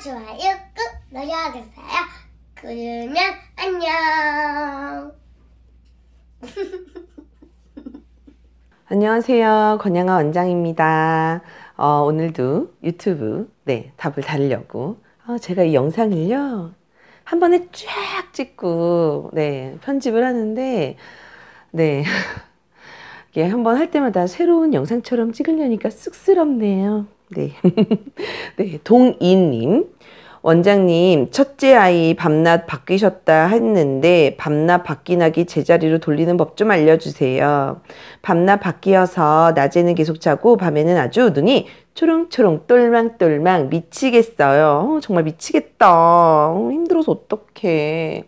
좋아요 꾹 눌러주세요. 그러면 안녕. 안녕하세요. 권양아 원장입니다. 어, 오늘도 유튜브 네 답을 달려고 어, 제가 이 영상을요 한 번에 쫙 찍고 네 편집을 하는데 네 이게 한번 할 때마다 새로운 영상처럼 찍으려니까 쑥스럽네요. 네. 네, 동이님. 원장님, 첫째 아이 밤낮 바뀌셨다 했는데, 밤낮 바뀌나기 제자리로 돌리는 법 좀 알려주세요. 밤낮 바뀌어서 낮에는 계속 자고, 밤에는 아주 눈이 초롱초롱 똘망똘망 미치겠어요. 어, 정말 미치겠다. 어, 힘들어서 어떡해.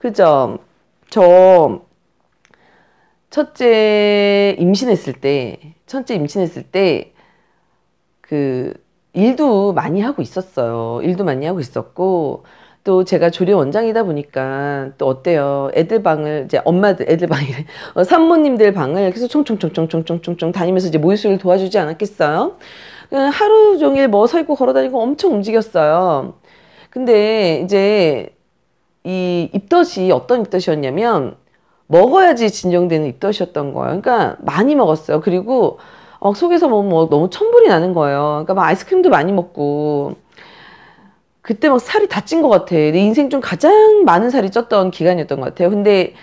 그죠? 저, 첫째 임신했을 때, 첫째 임신했을 때, 그 일도 많이 하고 있었어요. 일도 많이 하고 있었고 또 제가 조리 원장이다 보니까 또 어때요? 애들 방을 이제 엄마들 애들 방이래 어, 산모님들 방을 계속 총총총총총총총총 다니면서 이제 모유수를 유 도와주지 않았겠어요? 그 하루 종일 뭐 서 있고 걸어 다니고 엄청 움직였어요. 근데 이제 이 입덧이 어떤 입덧이었냐면 먹어야지 진정되는 입덧이었던 거예요. 그러니까 많이 먹었어요. 그리고 어, 속에서 뭐, 뭐 너무 천불이 나는 거예요. 그러니까 막 아이스크림도 많이 먹고 그때 막 살이 다 찐 것 같아. 내 인생 중 가장 많은 살이 쪘던 기간이었던 것 같아요. 근데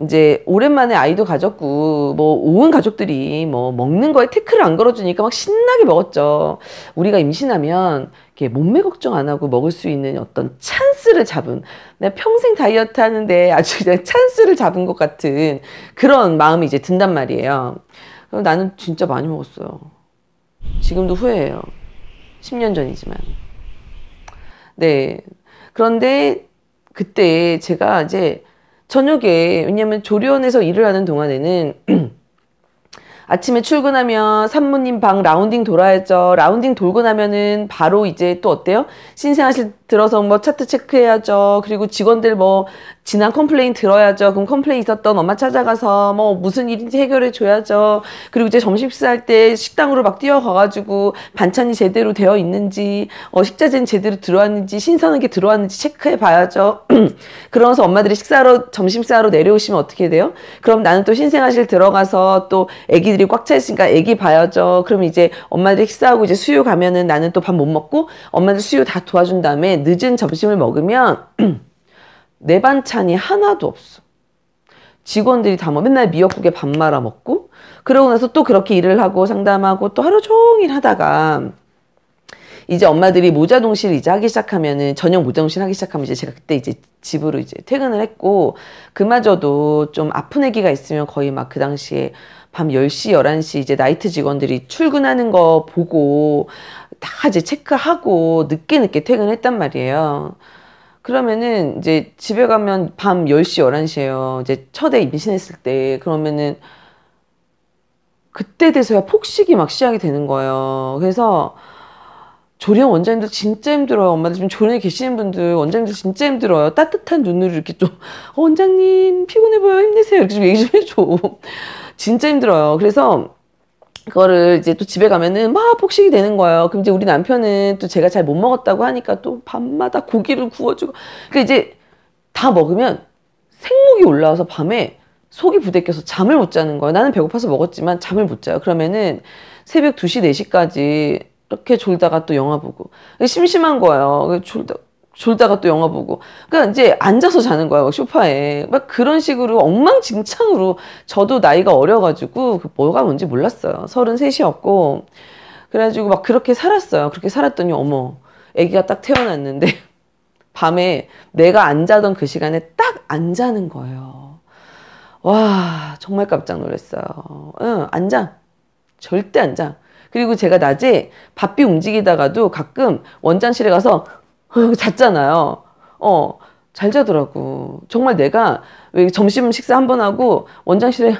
이제 오랜만에 아이도 가졌고 뭐온 가족들이 뭐 먹는 거에 태클을 안 걸어주니까 막 신나게 먹었죠. 우리가 임신하면 이렇게 몸매 걱정 안 하고 먹을 수 있는 어떤 찬스를 잡은 내가 평생 다이어트 하는데 아주 그냥 찬스를 잡은 것 같은 그런 마음이 이제 든단 말이에요. 나는 진짜 많이 먹었어요. 지금도 후회해요. 10년 전이지만. 네. 그런데 그때 제가 이제 저녁에, 왜냐면 조리원에서 일을 하는 동안에는 아침에 출근하면 산모님 방 라운딩 돌아야죠. 라운딩 돌고 나면은 바로 이제 또 어때요? 신생아실 들어서 뭐 차트 체크해야죠. 그리고 직원들 뭐 지난 컴플레인 들어야죠. 그럼 컴플레인 있었던 엄마 찾아가서 뭐 무슨 일인지 해결해 줘야죠. 그리고 이제 점심 식사할 때 식당으로 막 뛰어가가지고 반찬이 제대로 되어 있는지 어, 식자재는 제대로 들어왔는지 신선한 게 들어왔는지 체크해 봐야죠. 그러면서 엄마들이 식사로 점심 식사로 내려오시면 어떻게 돼요? 그럼 나는 또 신생아실 들어가서 또 아기들이 꽉 차 있으니까 아기 봐야죠. 그럼 이제 엄마들이 식사하고 이제 수유 가면은 나는 또 밥 못 먹고 엄마들 수유 다 도와준 다음에 늦은 점심을 먹으면 내 반찬이 하나도 없어. 직원들이 다 뭐 맨날 미역국에 밥 말아 먹고 그러고 나서 또 그렇게 일을 하고 상담하고 또 하루 종일 하다가 이제 엄마들이 모자 동실 이제 하기 시작하면은 저녁 모자 동실 하기 시작하면 이제 제가 그때 이제 집으로 이제 퇴근을 했고 그마저도 좀 아픈 애기가 있으면 거의 막 그 당시에 밤 10시, 11시 이제 나이트 직원들이 출근하는 거 보고 다 이제 체크하고 늦게 늦게 퇴근했단 말이에요. 그러면은 이제 집에 가면 밤 10시, 11시에요. 이제 첫애 임신했을 때 그러면은 그때 돼서야 폭식이 막 시작이 되는 거예요. 그래서 조리 원장님들 원 진짜 힘들어요. 엄마들 지금 조리원에 계시는 분들 원장님들 진짜 힘들어요. 따뜻한 눈으로 이렇게 좀 어, 원장님 피곤해 보여 힘내세요 이렇게 좀 얘기 좀 해줘. 진짜 힘들어요. 그래서 그거를 이제 또 집에 가면은 막 폭식이 되는 거예요. 그럼 이제 우리 남편은 또 제가 잘 못 먹었다고 하니까 또 밤마다 고기를 구워주고 그 이제 다 먹으면 생목이 올라와서 밤에 속이 부대껴서 잠을 못 자는 거예요. 나는 배고파서 먹었지만 잠을 못 자요. 그러면은 새벽 2시, 4시까지 이렇게 졸다가 또 영화 보고 심심한 거예요. 졸다 졸다가 또 영화 보고 그러니까 이제 앉아서 자는 거야 막 소파에 막 그런 식으로 엉망진창으로 저도 나이가 어려가지고 그 뭐가 뭔지 몰랐어요 서른셋이었고 그래가지고 막 그렇게 살았어요 그렇게 살았더니 어머 아기가 딱 태어났는데 밤에 내가 안 자던 그 시간에 딱 안 자는 거예요 와 정말 깜짝 놀랐어요 응, 안자 절대 안자 그리고 제가 낮에 바삐 움직이다가도 가끔 원장실에 가서 어, 잤잖아요. 어, 잘 자더라고. 정말 내가 왜 점심 식사 한 번 하고 원장실에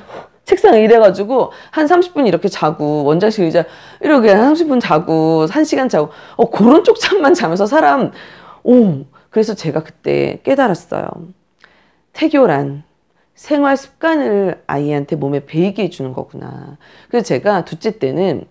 책상 이래가지고 한 30분 이렇게 자고 원장실 의자 이렇게 한 30분 자고 1시간 자고 어 그런 쪽 잠만 자면서 사람 오 그래서 제가 그때 깨달았어요. 태교란 생활 습관을 아이한테 몸에 배이게 해주는 거구나. 그래서 제가 둘째 때는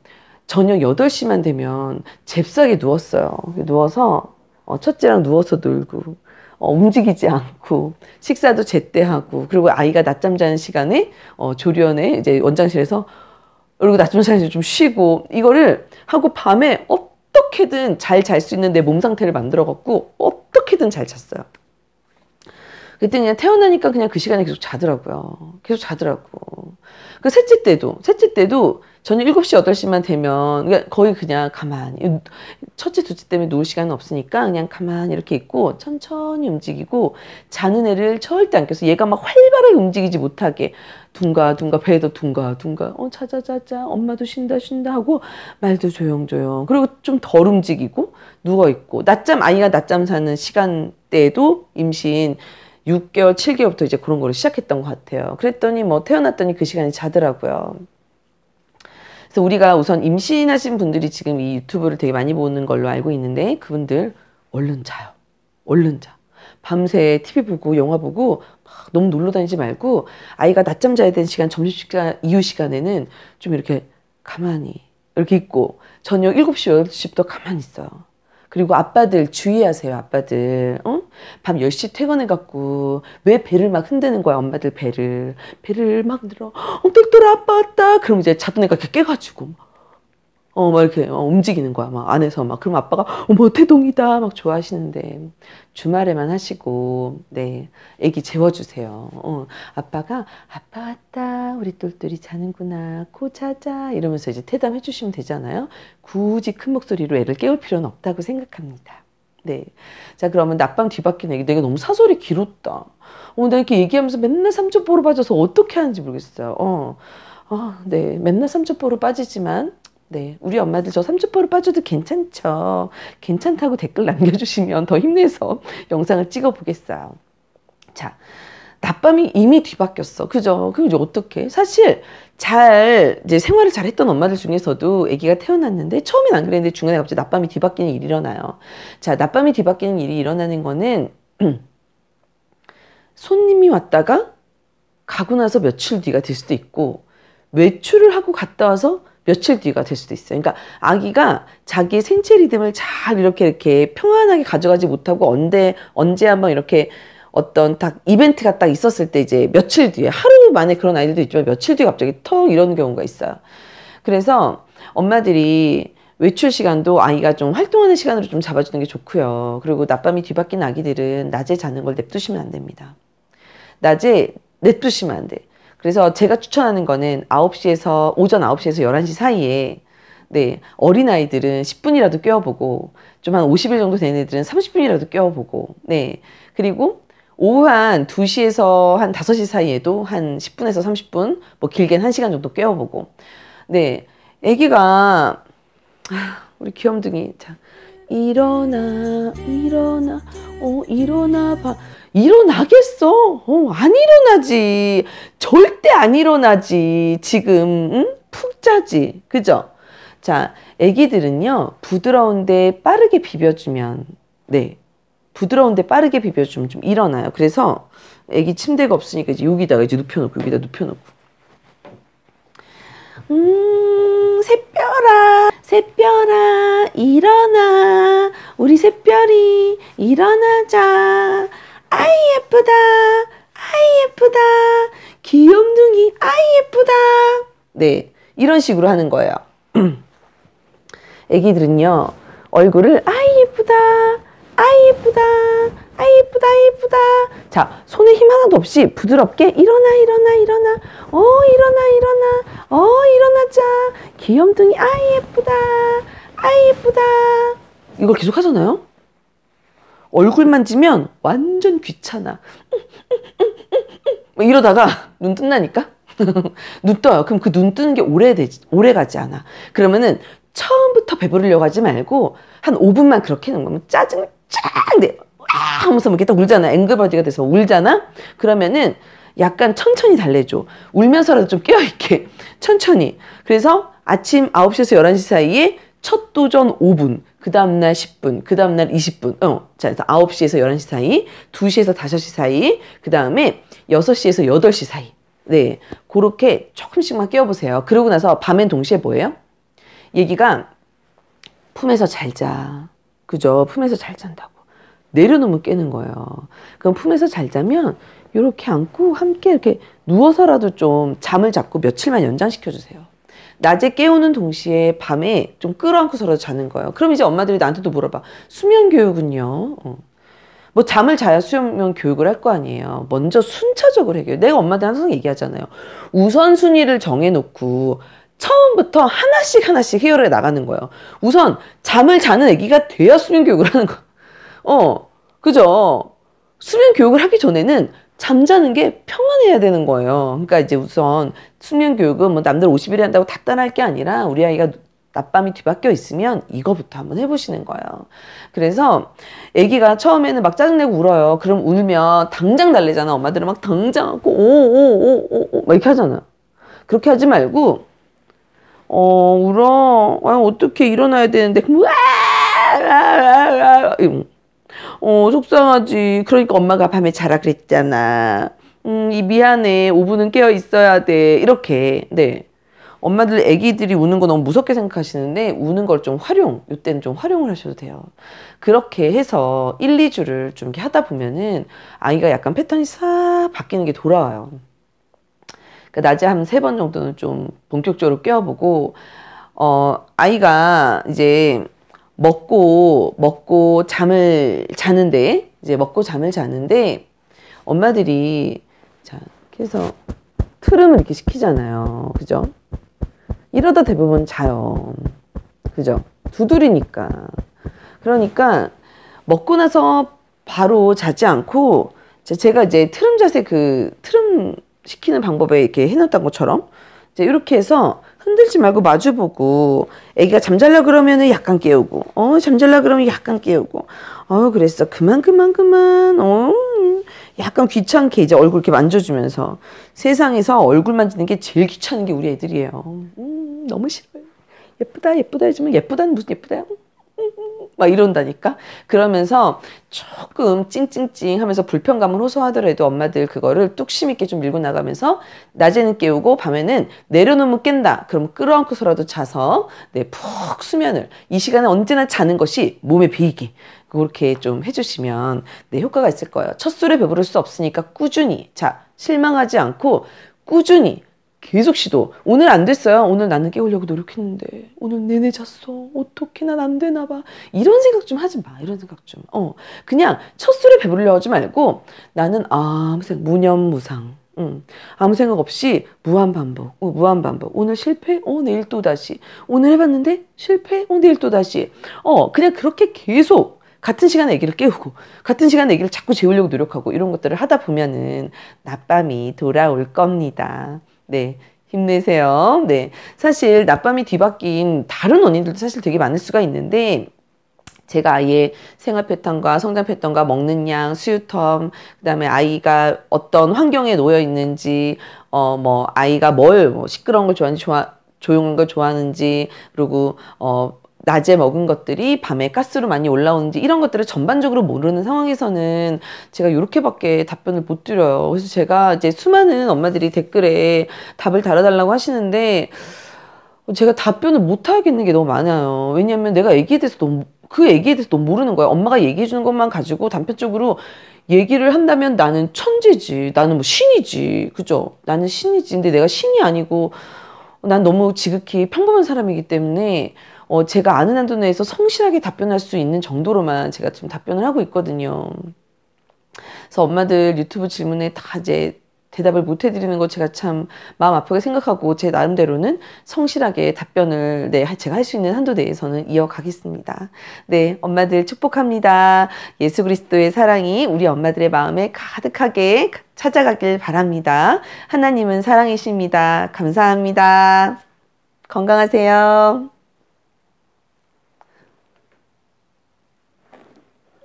저녁 8시만 되면 잽싸게 누웠어요. 누워서 어, 첫째랑 누워서 놀고 어, 움직이지 않고 식사도 제때 하고 그리고 아이가 낮잠 자는 시간에 어, 조련에 이제 원장실에서 그리고 낮잠 자는 시간에 좀 쉬고 이거를 하고 밤에 어떻게든 잘 잘 수 있는 내 몸 상태를 만들어 갖고 어떻게든 잘 잤어요. 그때 그냥 태어나니까 그냥 그 시간에 계속 자더라고요. 계속 자더라고. 그 셋째 때도, 셋째 때도 저녁 7시, 8시만 되면 그러니까 거의 그냥 가만히, 첫째, 둘째 때문에 누울 시간은 없으니까 그냥 가만히 이렇게 있고 천천히 움직이고 자는 애를 절대 안 껴서 얘가 막 활발하게 움직이지 못하게 둥가, 둥가, 배에다 둥가, 둥가, 어, 자자자자, 엄마도 쉰다, 쉰다 하고 말도 조용조용. 그리고 좀 덜 움직이고 누워있고, 낮잠, 아이가 낮잠 사는 시간대에도 임신, 6개월, 7개월부터 이제 그런 걸를 시작했던 것 같아요. 그랬더니 뭐 태어났더니 그시간이 자더라고요. 그래서 우리가 우선 임신하신 분들이 지금 이 유튜브를 되게 많이 보는 걸로 알고 있는데 그분들 얼른 자요. 얼른 자. 밤새 TV 보고 영화 보고 막 너무 놀러 다니지 말고 아이가 낮잠 자야 되는 시간 점심시간 이후 시간에는 좀 이렇게 가만히 이렇게 있고 저녁 7시, 8시부터 가만히 있어요. 그리고 아빠들 주의하세요, 아빠들. 어? 밤 10시 퇴근해갖고 왜 배를 막 흔드는 거야, 엄마들 배를. 배를 막 흔들어. 엉뚱돌아, 어, 아빠 왔다. 그럼 이제 자던 애가 이렇게 깨가지고. 어, 막 이렇게 움직이는 거야. 막 안에서 막. 그럼 아빠가, 어머, 태동이다. 막 좋아하시는데. 주말에만 하시고, 네. 애기 재워주세요. 어, 아빠가, 아빠 왔다. 우리 똘똘이 자는구나. 코 자자. 이러면서 이제 태담해 주시면 되잖아요. 굳이 큰 목소리로 애를 깨울 필요는 없다고 생각합니다. 네. 자, 그러면 낮밤 뒤바뀌는 얘기. 내가 너무 사설이 길었다. 어, 내 이렇게 얘기하면서 맨날 삼촌 보러 빠져서 어떻게 하는지 모르겠어요. 어. 어, 네. 맨날 삼촌 보러 빠지지만 네, 우리 엄마들 저 삼주포로 빠져도 괜찮죠. 괜찮다고 댓글 남겨주시면 더 힘내서 영상을 찍어보겠어요. 자, 낮밤이 이미 뒤바뀌었어. 그죠? 그럼 이제 어떻게? 사실 잘 이제 생활을 잘했던 엄마들 중에서도 아기가 태어났는데 처음엔 안 그랬는데 중간에 갑자기 낮밤이 뒤바뀌는 일이 일어나요. 자, 낮밤이 뒤바뀌는 일이 일어나는 거는 손님이 왔다가 가고 나서 며칠 뒤가 될 수도 있고 외출을 하고 갔다 와서 며칠 뒤가 될 수도 있어요. 그러니까 아기가 자기 생체 리듬을 잘 이렇게 이렇게 평안하게 가져가지 못하고 언제 언제 한번 이렇게 어떤 딱 이벤트가 딱 있었을 때 이제 며칠 뒤에 하루 만에 그런 아이들도 있지만 며칠 뒤에 갑자기 턱 이런 경우가 있어요. 그래서 엄마들이 외출 시간도 아이가 좀 활동하는 시간으로 좀 잡아주는 게 좋고요. 그리고 낮밤이 뒤바뀐 아기들은 낮에 자는 걸 냅두시면 안 됩니다. 낮에 냅두시면 안 돼. 그래서 제가 추천하는 거는 9시에서 오전 9시에서 11시 사이에 네, 어린아이들은 10분이라도 깨워보고좀 한 50일 정도 된 애들은 30분이라도 깨워보고 네. 그리고 오후 한 2시에서 한 5시 사이에도 한 10분에서 30분 뭐 길게는 1시간 정도 깨워보고 네. 애기가 우리 귀염둥이 자 일어나 일어나 어 일어나 봐 일어나겠어 어 안 일어나지 절대 안 일어나지 지금 응? 푹 자지 그죠 자 애기들은요 부드러운데 빠르게 비벼주면 네 부드러운데 빠르게 비벼주면 좀 일어나요 그래서 애기 침대가 없으니까 이제 여기다가 이제 눕혀놓고 여기다 눕혀놓고 음 새뼈라 새별아 일어나 우리 새별이 일어나자 아이 예쁘다 아이 예쁘다 귀염둥이 아이 예쁘다 네 이런 식으로 하는 거예요 애기들은요 얼굴을 아이 예쁘다 아이 예쁘다 아이 예쁘다 아이 예쁘다 자 손에 힘 하나도 없이 부드럽게 일어나 일어나 일어나 어 일어나 일어나 어 일어나자 귀염둥이 아이 예쁘다 아이 예쁘다 이걸 계속 하잖아요 얼굴 만지면 완전 귀찮아 뭐 이러다가 눈 뜬다니까 눈 떠요 그럼 그 눈 뜨는 게 오래되지 오래가지 않아 그러면은 처음부터 배부르려고 하지 말고 한 5분만 그렇게 해놓으면 짜증을 쫙 내, 아! 하면서 막 뭐 이렇게 딱 울잖아. 앵글버디가 돼서 울잖아? 그러면은 약간 천천히 달래줘. 울면서라도 좀 깨어있게. 천천히. 그래서 아침 9시에서 11시 사이에 첫 도전 5분, 그 다음날 10분, 그 다음날 20분, 어, 자, 그래서 9시에서 11시 사이, 2시에서 5시 사이, 그 다음에 6시에서 8시 사이. 네. 그렇게 조금씩만 깨워보세요. 그러고 나서 밤엔 동시에 뭐예요? 얘기가 품에서 잘 자. 그죠? 품에서 잘 잔다고. 내려놓으면 깨는 거예요. 그럼 품에서 잘 자면 이렇게 안고 함께 이렇게 누워서라도 좀 잠을 잡고 며칠만 연장시켜 주세요. 낮에 깨우는 동시에 밤에 좀 끌어안고서라도 자는 거예요. 그럼 이제 엄마들이 나한테도 물어봐. 수면 교육은요? 어. 뭐 잠을 자야 수면 교육을 할 거 아니에요. 먼저 순차적으로 해결. 내가 엄마들 항상 얘기하잖아요. 우선순위를 정해놓고 처음부터 하나씩 하나씩 해결해 나가는 거예요. 우선 잠을 자는 애기가 돼야 수면 교육을 하는 거. 어, 그죠? 수면 교육을 하기 전에는 잠자는 게 평안해야 되는 거예요. 그러니까 이제 우선 수면 교육은 뭐 남들 50일에 한다고 답단할 게 아니라 우리 아이가 낮밤이 뒤바뀌어 있으면 이거부터 한번 해보시는 거예요. 그래서 아기가 처음에는 막 짜증내고 울어요. 그럼 울면 당장 달래잖아. 엄마들은 막 당장 하고 오 오오 오 오 막 이렇게 하잖아. 그렇게 하지 말고 어, 울어. 아, 어떻게 일어나야 되는데. 으아! 음, 아, 아, 아, 음. 어, 속상하지. 그러니까 엄마가 밤에 자라 그랬잖아. 음, 이 미안해. 5분은 깨어 있어야 돼. 이렇게. 네. 엄마들 애기들이 우는 거 너무 무섭게 생각하시는데 우는 걸 좀 활용 요때는 좀 활용을 하셔도 돼요 그렇게 해서 1, 2주를 좀 이렇게 하다 보면은 아이가 약간 패턴이 싹 바뀌는 게 돌아와요 그 낮에 한 세 번 정도는 좀 본격적으로 깨워보고 어 아이가 이제 먹고 먹고 잠을 자는데 이제 먹고 잠을 자는데 엄마들이 자 그래서 흐름을 이렇게 시키잖아요 그죠 이러다 대부분 자요 그죠 두드리니까 그러니까 먹고 나서 바로 자지 않고 제가 이제 트름 자세 그 트름 시키는 방법에 이렇게 해놨던 것처럼 이제 이렇게 해서 흔들지 말고 마주보고 애기가 잠잘라 그러면은 약간 깨우고 어 잠잘라 그러면 약간 깨우고 어 그랬어 그만 그만 그만 어 약간 귀찮게 이제 얼굴 이렇게 만져주면서 세상에서 얼굴 만지는 게 제일 귀찮은 게 우리 애들이에요 음, 너무 싫어요 예쁘다 예쁘다 해주면 예쁘다는 무슨 예쁘다요 막 이런다니까 그러면서 조금 찡찡찡 하면서 불편감을 호소하더라도 엄마들 그거를 뚝심 있게 좀 밀고 나가면서 낮에는 깨우고 밤에는 내려놓으면 깬다 그럼 끌어안고서라도 자서 네, 푹 수면을 이 시간에 언제나 자는 것이 몸의 비기 그렇게 좀 해주시면 네, 효과가 있을 거예요 첫 술에 배부를 수 없으니까 꾸준히 자 실망하지 않고 꾸준히 계속 시도. 오늘 안 됐어요. 오늘 나는 깨우려고 노력했는데 오늘 내내 잤어. 어떻게 난 안 되나 봐. 이런 생각 좀 하지 마. 이런 생각 좀. 어, 그냥 첫 술에 배불려 하지 말고 나는 아무 생각 무념무상. 음, 아무 생각 없이 무한 반복, 어, 무한 반복. 오늘 실패, 어 내일 또 다시. 오늘 해봤는데 실패, 어 내일 또 다시. 어 그냥 그렇게 계속 같은 시간에 얘기를 깨우고 같은 시간에 얘기를 자꾸 재우려고 노력하고 이런 것들을 하다 보면은 낮밤이 돌아올 겁니다. 네. 힘내세요. 네. 사실 낮밤이 뒤바뀐 다른 원인들도 사실 되게 많을 수가 있는데 제가 아예 생활 패턴과 성장 패턴과 먹는 양, 수유텀, 그다음에 아이가 어떤 환경에 놓여 있는지 어 뭐 아이가 뭘뭐 시끄러운 걸 좋아하는지 좋아 조용한 걸 좋아하는지 그리고 어 낮에 먹은 것들이 밤에 가스로 많이 올라오는지 이런 것들을 전반적으로 모르는 상황에서는 제가 이렇게밖에 답변을 못 드려요. 그래서 제가 이제 수많은 엄마들이 댓글에 답을 달아달라고 하시는데 제가 답변을 못 하겠는 게 너무 많아요. 왜냐하면 내가 애기에 대해서 너무 그얘기에 대해서 너무 모르는 거야. 엄마가 얘기해 주는 것만 가지고 단편적으로 얘기를 한다면 나는 천재지. 나는 뭐 신이지. 그죠? 나는 신이지. 근데 내가 신이 아니고 난 너무 지극히 평범한 사람이기 때문에 어, 제가 아는 한도 내에서 성실하게 답변할 수 있는 정도로만 제가 좀 답변을 하고 있거든요. 그래서 엄마들 유튜브 질문에 다 이제 대답을 못 해드리는 거 제가 참 마음 아프게 생각하고 제 나름대로는 성실하게 답변을 네 제가 할 수 있는 한도 내에서는 이어가겠습니다. 네 엄마들 축복합니다. 예수 그리스도의 사랑이 우리 엄마들의 마음에 가득하게 찾아가길 바랍니다. 하나님은 사랑이십니다. 감사합니다. 건강하세요.